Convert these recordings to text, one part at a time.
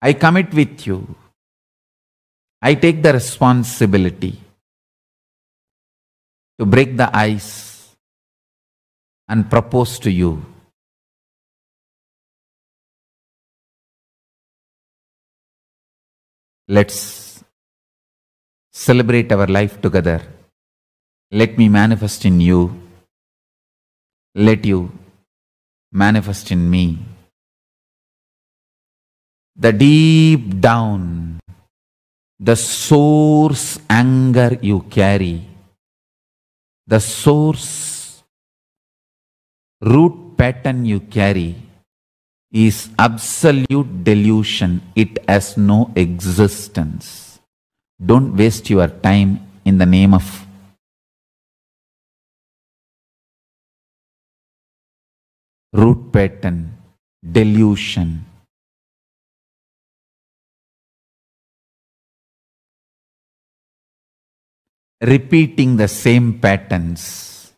I commit with you. I take the responsibility to break the ice and propose to you. Let's celebrate our life together. Let me manifest in you. Let you manifest in me the deep down, the source anger you carry, the source root pattern you carry is absolute delusion. It has no existence. Don't waste your time in the name of root pattern, delusion. repeating the same patterns.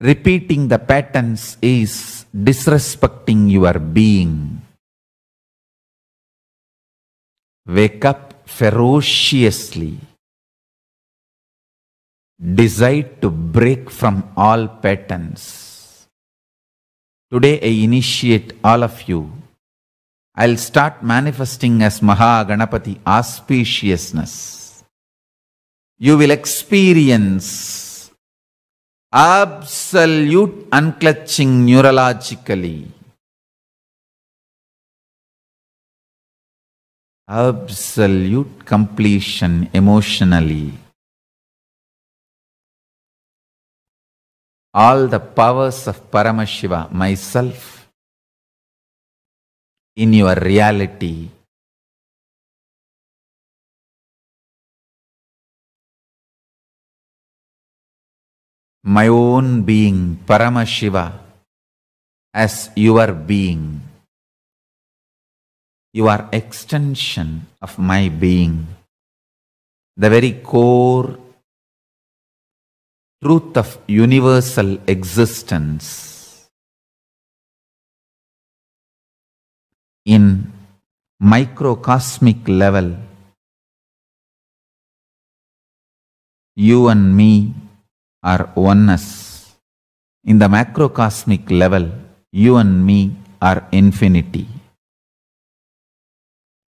Repeating the patterns is disrespecting your being. Wake up ferociously. Decide to break from all patterns. Today I initiate all of you. I'll start manifesting as Mahaganapati auspiciousness you will experience absolute unclutching neurologically. Absolute completion emotionally. All the powers of Paramashiva, myself, in your reality my own being, Paramashiva, as your being. You are extension of my being. The very core truth of universal existence. In microcosmic level, you and me are oneness. In the macrocosmic level, you and me are infinity.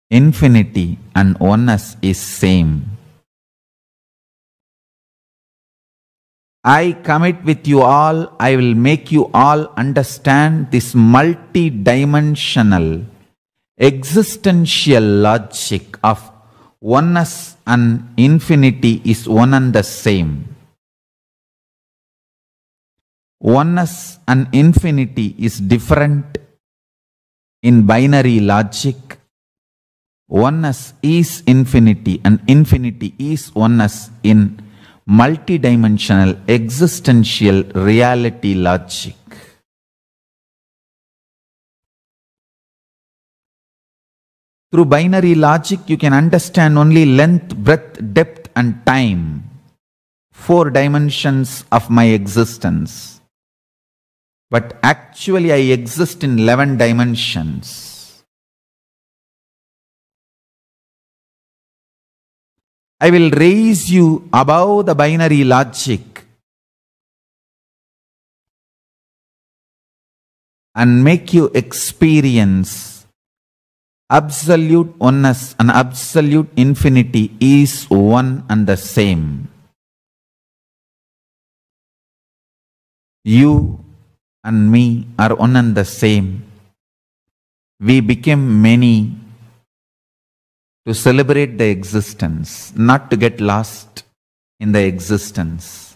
Infinity and oneness is same. I commit with you all, I will make you all understand this multidimensional existential logic of oneness and infinity is one and the same oneness and infinity is different in binary logic. Oneness is infinity and infinity is oneness in multidimensional existential reality logic. Through binary logic, you can understand only length, breadth, depth, and time. Four dimensions of my existence but actually I exist in 11 dimensions. I will raise you above the binary logic and make you experience absolute oneness and absolute infinity is one and the same. You and me are one and the same. We became many to celebrate the existence, not to get lost in the existence.